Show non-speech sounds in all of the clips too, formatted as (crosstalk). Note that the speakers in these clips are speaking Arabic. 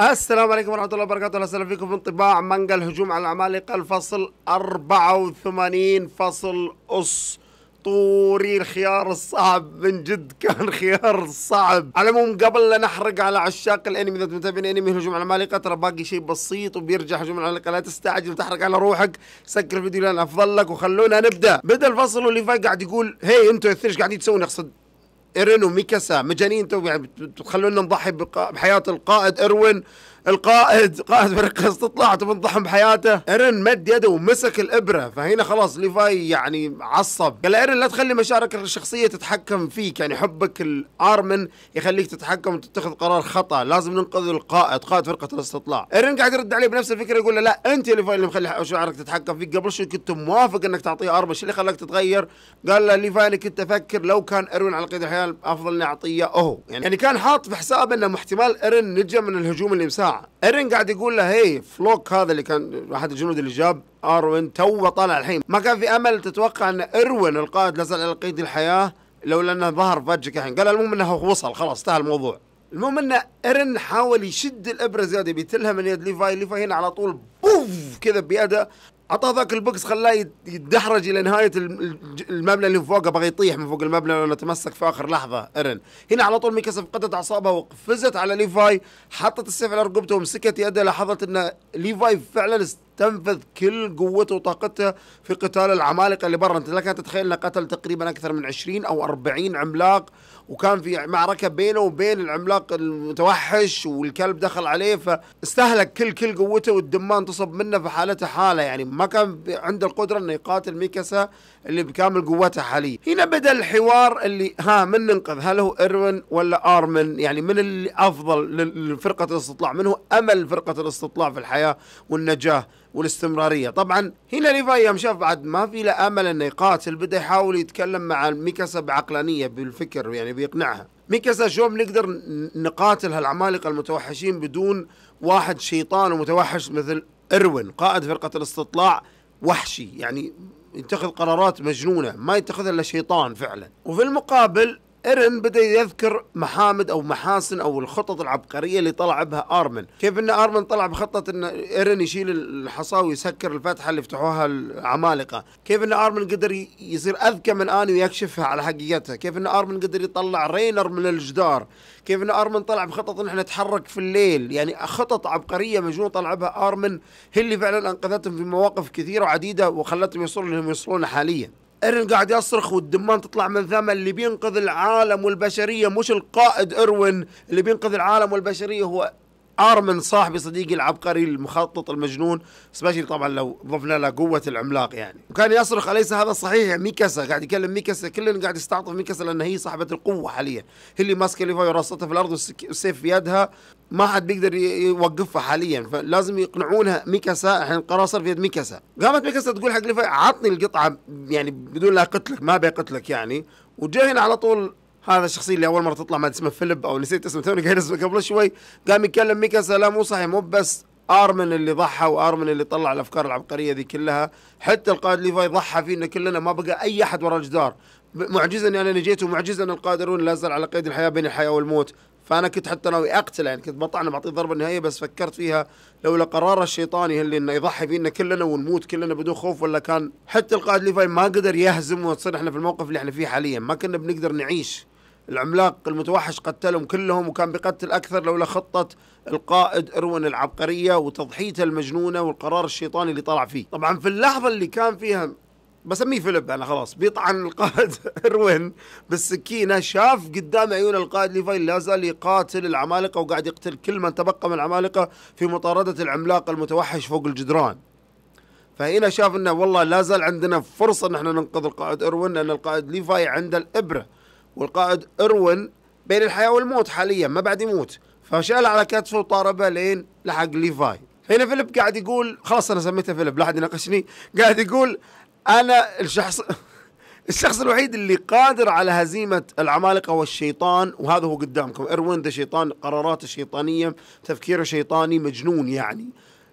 السلام عليكم ورحمة الله وبركاته أهلا وسهلا فيكم في انطباع مانجا الهجوم على العمالقة الفصل 84 فصل أسطوري الخيار الصعب من جد كان خيار صعب على العموم قبل لا نحرق على عشاق الانمي اذا متابعين انمي هجوم على العمالقة ترى باقي شيء بسيط وبيرجع هجوم على العمالقة لا تستعجل تحرق على روحك سكر الفيديو لان افضل لك وخلونا نبدا بدا الفصل واللي فات قاعد يقول هي انتوا الثلج ايش قاعدين تسوون اقصد ايرين وميكاسا مجانين تخلونا يعني بتخلونا نضحي بحياه القائد اروين القائد قائد فريق استطلعت من ضحم حياته ايرن مد يده ومسك الابره فهنا خلاص ليفاي يعني عصب قال ايرن لا تخلي مشاعرك الشخصيه تتحكم فيك يعني حبك الارمن يخليك تتحكم وتتخذ قرار خطا لازم ننقذ القائد قائد فرقه الاستطلاع ايرن قاعد يرد عليه بنفس الفكره يقول له لا انت ليفاي اللي مخلي مشاعرك تتحكم فيك قبل شو كنت موافق انك تعطيه ارمن شو اللي خلاك تتغير قال له ليفاي انا كنت افكر لو كان ايرن على قيد الحياه افضل اني اعطيه اهو يعني, يعني كان حاط في حسابه انه احتمال ايرن نجا من الهجوم اللي الامساك طلع قاعد يقول له هي فلوك هذا اللي كان احد الجنود اللي جاب اروين تو طالع الحين ما كان في امل تتوقع ان اروين القائد لازال على قيد الحياه لولا انه ظهر فجك الحين قال المهم انه وصل خلاص انتهى الموضوع المهم ان ايرن حاول يشد الابره زياده بيتلها من يد ليفاي ليفاي هنا على طول بوف كذا بيده عطاه ذاك البوكس خلاه يدحرج الى نهايه المبنى اللي فوقه بغى يطيح من فوق المبنى لو تمسك في اخر لحظه ارن هنا على طول ميكاسا فقدت اعصابها وقفزت على ليفاي حطت السيف على رقبته ومسكت يده لاحظت ان ليفاي فعلا تنفذ كل قوته وطاقتها في قتال العمالقه اللي برا انت لك تتخيل انه قتل تقريبا اكثر من 20 او 40 عملاق وكان في معركه بينه وبين العملاق المتوحش والكلب دخل عليه فاستهلك كل كل قوته والدمان تصب منه فحالته حاله يعني ما كان عنده القدره انه يقاتل ميكاسا اللي بكامل قوته حاليا هنا بدا الحوار اللي ها من ننقذ هل هو ايروين ولا ارمن يعني من اللي افضل لفرقه الاستطلاع من هو امل فرقه الاستطلاع في الحياه والنجاه والاستمراريه طبعا هنا ليفاي يوم شاف بعد ما في له امل انه يقاتل بدا يحاول يتكلم مع ميكاسا بعقلانيه بالفكر يعني بيقنعها ميكاسا شلون بنقدر نقاتل هالعمالقه المتوحشين بدون واحد شيطان ومتوحش مثل اروين قائد فرقه الاستطلاع وحشي يعني يتخذ قرارات مجنونه ما يتخذها الا شيطان فعلا وفي المقابل ايرن بدا يذكر محامد او محاسن او الخطط العبقريه اللي طلع بها ارمن، كيف ان ارمن طلع بخطه ان ايرن يشيل الحصى ويسكر الفتحه اللي فتحوها العمالقه، كيف ان ارمن قدر يصير اذكى من اني ويكشفها على حقيقتها، كيف ان ارمن قدر يطلع رينر من الجدار، كيف ان ارمن طلع بخطط ان احنا نتحرك في الليل، يعني خطط عبقريه مجنون طلع بها ارمن هي اللي فعلا انقذتهم في مواقف كثيره وعديده وخلتهم يوصلون هم يوصلون حاليا. ايرن قاعد يصرخ والدمان تطلع من ثمه اللي بينقذ العالم والبشريه مش القائد اروين اللي بينقذ العالم والبشريه هو ارمن صاحبي صديقي العبقري المخطط المجنون سبيشلي طبعا لو ضفنا له قوه العملاق يعني وكان يصرخ اليس هذا صحيح ميكاسا قاعد يكلم ميكاسا كلنا قاعد يستعطف ميكاسا لان هي صاحبه القوه حاليا هي اللي ماسكه ليفاي ورصته في الارض والسيف في يدها ما حد بيقدر يوقفها حاليا فلازم يقنعونها ميكاسا الحين القرار صار في يد ميكاسا قامت ميكاسا تقول حق ليفاي عطني القطعه يعني بدون لا قتلك ما ابي قتلك يعني وجاء هنا على طول هذا الشخصيه اللي اول مره تطلع ما اسمه فيليب او نسيت اسمه توني قاعد اسمه قبل شوي قام يتكلم ميكاسا لا مو صحيح مو بس ارمن اللي ضحى وارمن اللي طلع الافكار العبقريه ذي كلها حتى القائد ليفاي ضحى فينا كلنا ما بقى اي احد ورا الجدار معجزه اني يعني انا نجيت ومعجزه ان القادرون لا زال على قيد الحياه بين الحياه والموت فانا كنت حتى ناوي اقتله يعني كنت بطعنه بعطيه ضربه نهائيه بس فكرت فيها لولا قراره الشيطاني اللي انه يضحي فينا كلنا ونموت كلنا بدون خوف ولا كان حتى القائد ليفاي ما قدر يهزم وتصير احنا في الموقف اللي احنا فيه حاليا ما كنا بنقدر نعيش العملاق المتوحش قتلهم كلهم وكان بيقتل اكثر لولا خطه القائد اروين العبقريه وتضحيته المجنونه والقرار الشيطاني اللي طلع فيه طبعا في اللحظه اللي كان فيها بسميه فيليب انا خلاص بيطعن القائد (laughs) اروين بالسكينه شاف قدام عيون القائد ليفاي لا زال يقاتل العمالقه وقاعد يقتل كل من تبقى من العمالقه في مطارده العملاق المتوحش فوق الجدران. فهنا شاف انه والله لا زال عندنا فرصه ان احنا ننقذ القائد اروين لان القائد ليفاي عنده الابره والقائد اروين بين الحياه والموت حاليا ما بعد يموت فشال على كتفه وطاربه لين لحق ليفاي هنا فيليب قاعد يقول خلاص انا سميته فيليب لا احد يناقشني قاعد يقول انا الشخص (laughs) الشخص الوحيد اللي قادر على هزيمة العمالقة والشيطان وهذا هو قدامكم إروين ذا شيطان قراراته شيطانية تفكيره شيطاني مجنون يعني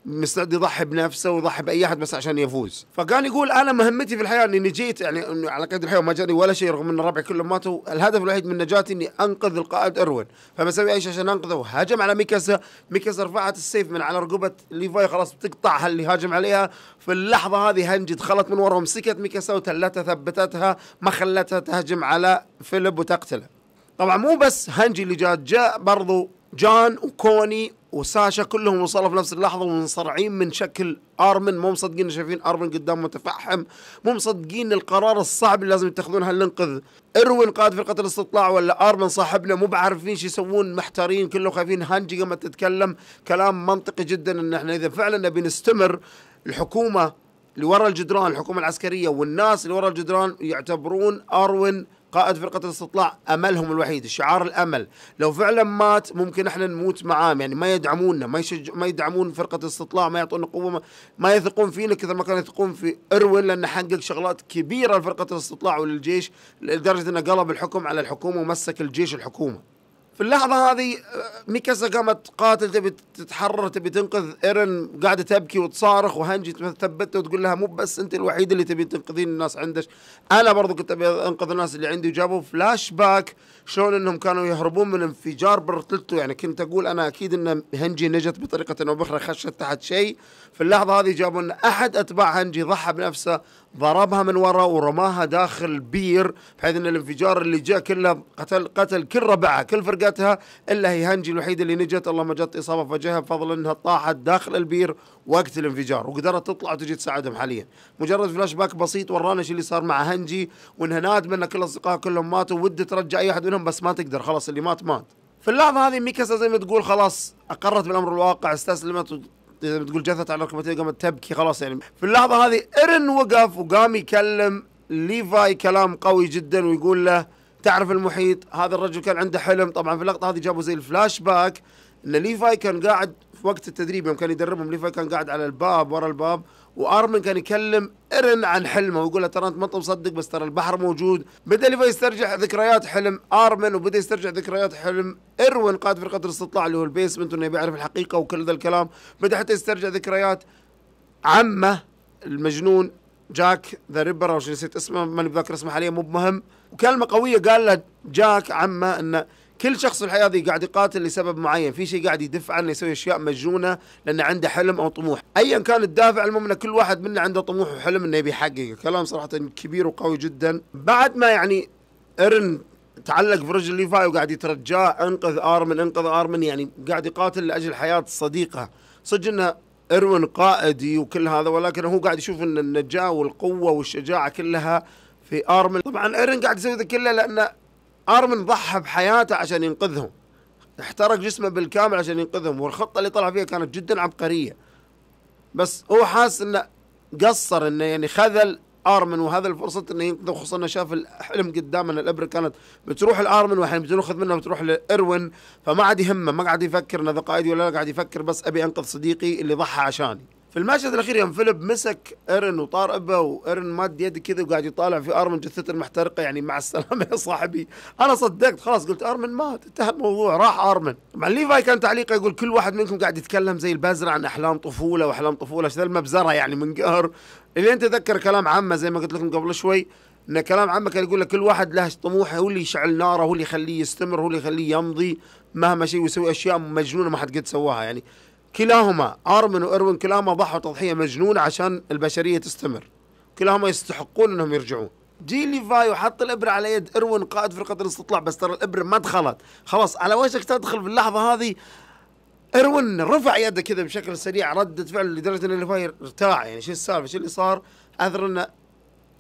مستعد يضحي بنفسه ويضحي باي احد بس عشان يفوز فكان يقول انا مهمتي في الحياه اني جيت يعني انه على قيد الحياه وما جاني ولا شيء رغم ان ربعي كلهم ماتوا الهدف الوحيد من نجاتي اني انقذ القائد اروين فبسوي اي شيء عشان انقذه هجم على ميكاسا ميكاسا رفعت السيف من على رقبه ليفاي خلاص بتقطعها اللي هاجم عليها في اللحظه هذه هنجي دخلت من ورا ومسكت ميكاسا وتلتها ثبتتها ما خلتها تهجم على فيليب وتقتله طبعا مو بس هنجي اللي جاء جاء برضو جان وكوني وساشا كلهم وصلوا في نفس اللحظه ومنصرعين من شكل ارمن مو مصدقين شايفين ارمن قدام متفحم مو مصدقين القرار الصعب اللي لازم يتخذونه هل ننقذ اروين قائد فرقه الاستطلاع ولا ارمن صاحبنا مو بعارفين شو يسوون محتارين كلهم خايفين هانجي قامت تتكلم كلام منطقي جدا ان احنا اذا فعلا نبي نستمر الحكومه اللي ورا الجدران الحكومه العسكريه والناس اللي ورا الجدران يعتبرون اروين قائد فرقة الاستطلاع أملهم الوحيد شعار الأمل لو فعلا مات ممكن احنا نموت معاه يعني ما يدعموننا ما يشج... ما يدعمون فرقة الاستطلاع ما يعطونا قوة ما, ما يثقون فينا كثر ما كانوا يثقون في إروين لأنه حقق شغلات كبيرة لفرقة الاستطلاع وللجيش لدرجة أنه قلب الحكم على الحكومة ومسك الجيش الحكومة في اللحظه هذه آه، ميكاسا قامت قاتل تبي تتحرر تبي تنقذ ايرن قاعده تبكي وتصارخ وهنجي ثبتها وتقول لها مو بس انت الوحيده اللي تبي تنقذين الناس عندك انا برضو كنت ابي انقذ الناس اللي عندي وجابوا فلاش باك شلون انهم كانوا يهربون من انفجار برتلتو يعني كنت اقول انا اكيد ان هنجي نجت بطريقه او باخرى خشت تحت شيء في اللحظه هذه جابوا ان احد اتباع هنجي ضحى بنفسه ضربها من ورا ورماها داخل بير بحيث ان الانفجار اللي جاء كله قتل قتل كل ربعها كل فرقتها الا هي هنجي الوحيده اللي نجت اللهم جت اصابه وجهها بفضل انها طاحت داخل البير وقت الانفجار وقدرت تطلع وتجي تساعدهم حاليا مجرد فلاش باك بسيط ورانا ايش اللي صار مع هنجي وانها نادمه ان كل اصدقائها كلهم ماتوا ودي ترجع اي احد باذنهم بس ما تقدر خلاص اللي مات مات في اللحظه هذه ميكاسا زي ما تقول خلاص اقرت بالامر الواقع استسلمت زي ما تقول جثت على ركبتيها قامت تبكي خلاص يعني في اللحظه هذه ايرن وقف وقام يكلم ليفاي كلام قوي جدا ويقول له تعرف المحيط هذا الرجل كان عنده حلم طبعا في اللقطه هذه جابوا زي الفلاش باك ان ليفاي كان قاعد في وقت التدريب يوم كان يدربهم ليفا كان قاعد على الباب ورا الباب وارمن كان يكلم ارن عن حلمه ويقول له ترى انت ما انت مصدق بس ترى البحر موجود بدا ليفا يسترجع ذكريات حلم ارمن وبدا يسترجع ذكريات حلم اروين قائد فرقه الاستطلاع اللي هو البيسمنت وانه بيعرف الحقيقه وكل ذا الكلام بدا حتى يسترجع ذكريات عمه المجنون جاك ذا ريبر او شو نسيت اسمه ماني بذاكر اسمه حاليا مو بمهم وكلمه قويه قال له جاك عمه انه كل شخص في الحياة ذي قاعد يقاتل لسبب معين في شيء قاعد يدفع عنه يسوي اشياء مجنونه لانه عنده حلم او طموح ايا كان الدافع المهم ان كل واحد منا عنده طموح وحلم انه يبي يحققه كلام صراحه كبير وقوي جدا بعد ما يعني ارن تعلق في رجل ليفاي وقاعد يترجاه انقذ ارمن انقذ ارمن يعني قاعد يقاتل لاجل حياه صديقه صدق انه ارون قائدي وكل هذا ولكن هو قاعد يشوف ان النجاه والقوه والشجاعه كلها في ارمن طبعا ايرن قاعد يسوي ذا كله لانه ارمن ضحى بحياته عشان ينقذهم احترق جسمه بالكامل عشان ينقذهم والخطه اللي طلع فيها كانت جدا عبقريه بس هو حاس انه قصر انه يعني خذل ارمن وهذا الفرصه انه ينقذه خصوصا انه شاف الحلم قدامه ان الابره كانت بتروح لارمن واحنا بناخذ منه بتروح لاروين فما عاد يهمه ما قاعد يفكر انه ذا قائدي ولا لا قاعد يفكر بس ابي انقذ صديقي اللي ضحى عشاني في المشهد الاخير يوم فيليب مسك ايرن وطار ابه وايرن مد يده كذا وقاعد يطالع في ارمن جثته المحترقه يعني مع السلامه يا صاحبي انا صدقت خلاص قلت ارمن مات انتهى الموضوع راح ارمن مع ليفاي كان تعليقه يقول كل واحد منكم قاعد يتكلم زي البزره عن احلام طفوله واحلام طفوله ايش المبزره يعني من قهر اللي انت تذكر كلام عمه زي ما قلت لكم قبل شوي ان كلام عمه كان يقول لك كل واحد له طموحه هو اللي يشعل ناره هو اللي يخليه يستمر هو اللي يخليه يمضي مهما شيء ويسوي اشياء مجنونه ما حد قد سواها يعني كلاهما ارمن واروين كلاهما ضحوا تضحيه مجنونه عشان البشريه تستمر كلاهما يستحقون انهم يرجعون جي ليفاي وحط الابره على يد ارون قائد فرقه الاستطلاع بس ترى الابره ما دخلت خلاص على وشك تدخل في اللحظه هذه ارون رفع يده كذا بشكل سريع ردت فعل لدرجه ان ليفاي ارتاع يعني شو السالفه شو اللي صار اثر ان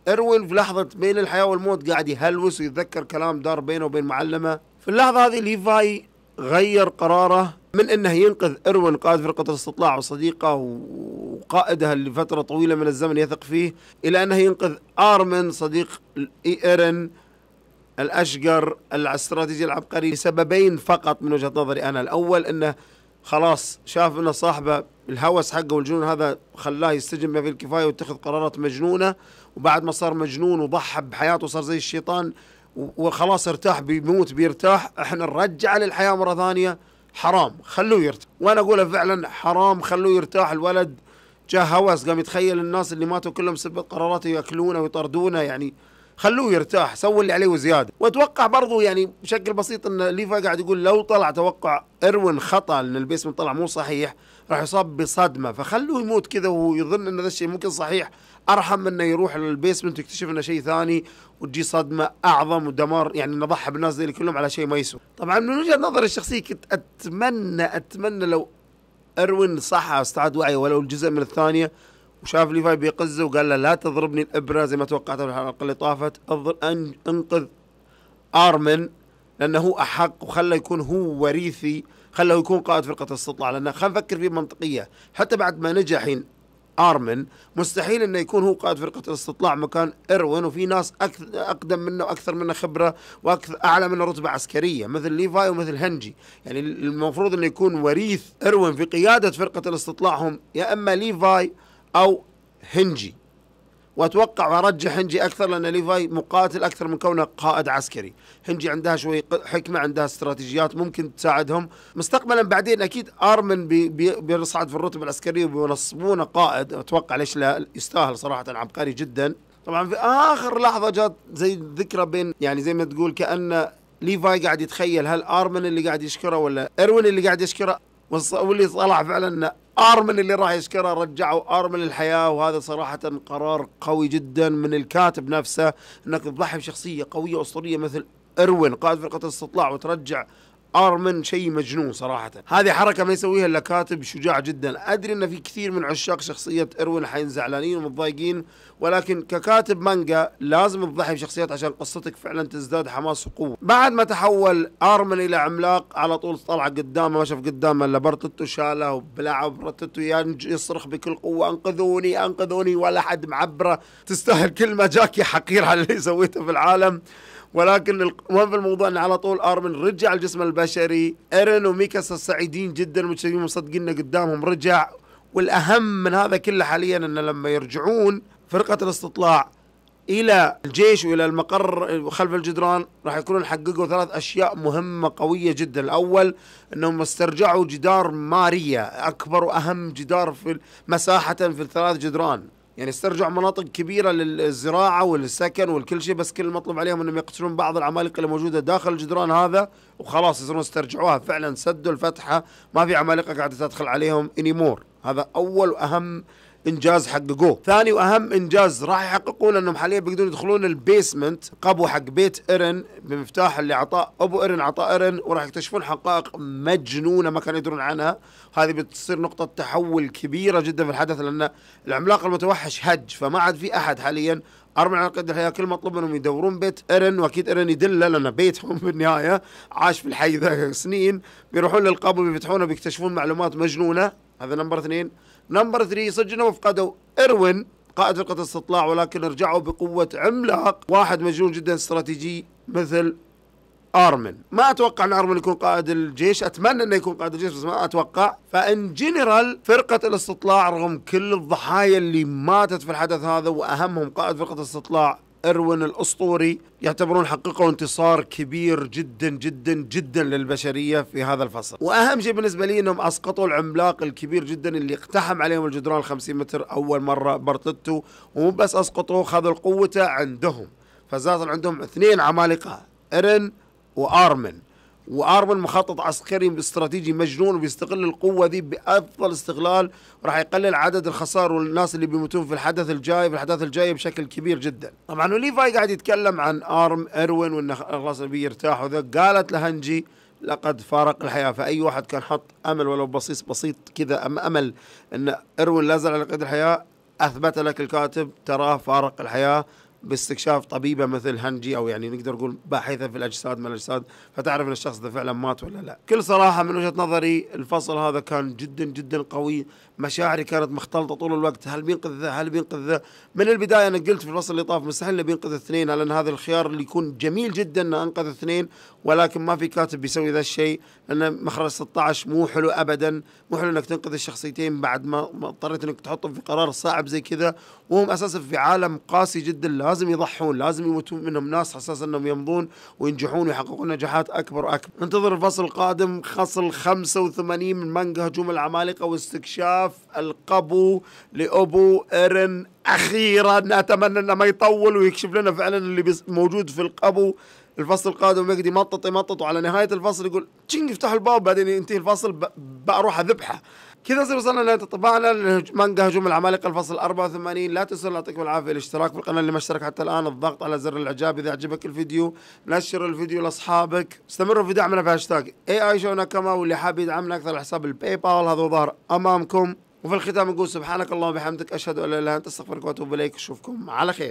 ارون في لحظه بين الحياه والموت قاعد يهلوس ويتذكر كلام دار بينه وبين معلمه في اللحظه هذه ليفاي غير قراره من انه ينقذ اروين قائد فرقه الاستطلاع وصديقه وقائدها لفتره طويله من الزمن يثق فيه الى انه ينقذ ارمن صديق ايرن الاشقر الاستراتيجي العبقري لسببين فقط من وجهه نظري انا الاول انه خلاص شاف ان صاحبه الهوس حقه والجنون هذا خلاه يستجن بما في الكفايه واتخذ قرارات مجنونه وبعد ما صار مجنون وضحى بحياته وصار زي الشيطان وخلاص ارتاح بيموت بيرتاح احنا نرجعه للحياه مره ثانيه حرام خلوه يرتاح وانا اقولها فعلا حرام خلوه يرتاح الولد جاء هوس قام يتخيل الناس اللي ماتوا كلهم بسبب قراراته ياكلونه ويطردونه يعني خلوه يرتاح سووا اللي عليه وزياده واتوقع برضو يعني بشكل بسيط ان ليفا قاعد يقول لو طلع توقع اروين خطا ان البيسمنت طلع مو صحيح راح يصاب بصدمه فخلوه يموت كذا ويظن ان هذا الشيء ممكن صحيح ارحم من انه يروح للبيسمنت ويكتشف انه شيء ثاني وتجي صدمه اعظم ودمار يعني نضحي بالناس ذي كلهم على شيء ما يسوى. طبعا من وجهه نظري الشخصيه كنت اتمنى اتمنى لو اروين صحى استعاد وعيه ولو جزء من الثانيه وشاف ليفاي بيقزه وقال له لا تضربني الابره زي ما توقعت الحلقه اللي طافت انقذ ارمن لانه هو احق وخله يكون هو وريثي خله يكون قائد فرقه استطلاع لان خلينا نفكر فيه منطقيه حتى بعد ما نجح حين ارمن مستحيل انه يكون هو قائد فرقه الاستطلاع مكان اروين وفي ناس اقدم منه واكثر منه خبره واكثر اعلى منه رتبه عسكريه مثل ليفاي ومثل هنجي يعني المفروض انه يكون وريث اروين في قياده فرقه الاستطلاع هم يا اما ليفاي او هنجي واتوقع وارجح هنجي اكثر لان ليفاي مقاتل اكثر من كونه قائد عسكري، هنجي عندها شوي حكمه عندها استراتيجيات ممكن تساعدهم، مستقبلا بعدين اكيد ارمن بي بي بيصعد في الرتب العسكريه وبينصبونه قائد اتوقع ليش لا يستاهل صراحه عبقري جدا. طبعا في اخر لحظه جات زي ذكرى بين يعني زي ما تقول كان ليفاي قاعد يتخيل هل ارمن اللي قاعد يشكره ولا اروين اللي قاعد يشكره واللي طلع فعلا ارمن اللي راح يشكره رجعوا ارمن الحياه وهذا صراحه قرار قوي جدا من الكاتب نفسه انك تضحي بشخصيه قويه اسطوريه مثل اروين قائد فرقه الاستطلاع وترجع ارمن شيء مجنون صراحه هذه حركه ما يسويها الا كاتب شجاع جدا ادري ان في كثير من عشاق شخصيه اروين حين زعلانين ومتضايقين ولكن ككاتب مانجا لازم تضحي بشخصيات عشان قصتك فعلا تزداد حماس وقوه بعد ما تحول ارمن الى عملاق على طول طلع قدامه ما شاف قدامه الا برتتو شاله وبلعب رتتو يصرخ بكل قوه انقذوني انقذوني ولا حد معبره تستاهل كل ما جاك يا حقير على اللي سويته في العالم ولكن المهم في الموضوع انه على طول ارمن رجع الجسم البشري ايرن وميكاسا سعيدين جدا متشرفين مصدقين قدامهم رجع والاهم من هذا كله حاليا ان لما يرجعون فرقه الاستطلاع الى الجيش والى المقر خلف الجدران راح يكونون حققوا ثلاث اشياء مهمه قويه جدا، الاول انهم استرجعوا جدار ماريا اكبر واهم جدار في مساحه في الثلاث جدران، يعني استرجعوا مناطق كبيرة للزراعة والسكن والكل شيء بس كل المطلوب عليهم انهم يقتلون بعض العمالقة اللي موجودة داخل الجدران هذا وخلاص يصيرون استرجعوها فعلا سدوا الفتحة ما في عمالقة قاعدة تدخل عليهم انيمور هذا اول واهم انجاز حققوه ثاني واهم انجاز راح يحققوه لانهم حاليا بيقدرون يدخلون البيسمنت قبو حق بيت ايرن بمفتاح اللي اعطاه ابو ايرن اعطاه ايرن وراح يكتشفون حقائق مجنونه ما كانوا يدرون عنها هذه بتصير نقطه تحول كبيره جدا في الحدث لان العملاق المتوحش هج فما عاد في احد حاليا أربع على قد الحياه كل مطلوب منهم يدورون بيت ايرن واكيد ايرن يدله لان بيتهم (laughs) بالنهايه عاش في الحي ذا سنين بيروحون للقبو بيفتحونه بيكتشفون معلومات مجنونه هذا نمبر اثنين نمبر ثري سجنوا وفقدوا إروين قائد فرقة استطلاع ولكن رجعوا بقوة عملاق واحد مجنون جدا استراتيجي مثل ارمن ما اتوقع ان ارمن يكون قائد الجيش اتمنى انه يكون قائد الجيش بس ما اتوقع فان جنرال فرقه الاستطلاع رغم كل الضحايا اللي ماتت في الحدث هذا واهمهم قائد فرقه الاستطلاع إروين الأسطوري يعتبرون حققوا انتصار كبير جدا جدا جدا للبشرية في هذا الفصل وأهم شيء بالنسبة لي أنهم أسقطوا العملاق الكبير جدا اللي اقتحم عليهم الجدران الخمسين متر أول مرة برتتو ومو بس أسقطوه خذوا قوته عندهم فزاد عندهم اثنين عمالقة إرن وآرمن واربل مخطط عسكري استراتيجي مجنون وبيستغل القوه دي بافضل استغلال راح يقلل عدد الخسائر والناس اللي بيموتون في الحدث الجاي في الاحداث الجايه بشكل كبير جدا طبعا وليفاي قاعد يتكلم عن ارم اروين وانه خلاص بيرتاح وذا قالت لهنجي لقد فارق الحياة فأي واحد كان حط أمل ولو بسيط بسيط كذا أم أمل أن إروين لا زال على قيد الحياة أثبت لك الكاتب تراه فارق الحياة باستكشاف طبيبه مثل هنجي او يعني نقدر نقول باحثه في الاجساد ما الاجساد فتعرف ان الشخص ده فعلا مات ولا لا. كل صراحه من وجهه نظري الفصل هذا كان جدا جدا قوي مشاعري كانت مختلطه طول الوقت هل بينقذ ذا هل بينقذ ذا من البدايه انا قلت في الفصل اللي طاف مستحيل انه بينقذ اثنين لان هذا الخيار اللي يكون جميل جدا انه انقذ اثنين ولكن ما في كاتب بيسوي ذا الشيء لان مخرج 16 مو حلو ابدا مو حلو انك تنقذ الشخصيتين بعد ما اضطريت انك تحطهم في قرار صعب زي كذا وهم اساسا في عالم قاسي جدا لازم يضحون لازم يموتون منهم ناس اساس انهم يمضون وينجحون ويحققون نجاحات اكبر واكبر انتظر الفصل القادم فصل 85 من مانجا هجوم العمالقه واستكشاف شرف القبو لأبو إرن أخيرا أتمنى أنه ما يطول ويكشف لنا فعلا اللي موجود في القبو الفصل القادم مجدي مطط مطط وعلى نهاية الفصل يقول تشينج افتح الباب بعدين ينتهي الفصل بروح أذبحه كذا نصير وصلنا لنهايه طبعنا مانجا هجوم العمالقه الفصل 84 لا تنسوا يعطيكم العافيه الاشتراك في القناه اللي ما اشترك حتى الان الضغط على زر الاعجاب اذا عجبك الفيديو نشر الفيديو لاصحابك استمروا في دعمنا في هاشتاج اي اي شو ناكاما واللي حاب يدعمنا اكثر على حساب الباي بال هذا ظهر امامكم وفي الختام نقول سبحانك اللهم وبحمدك اشهد ان لا اله الا انت استغفرك واتوب اليك اشوفكم على خير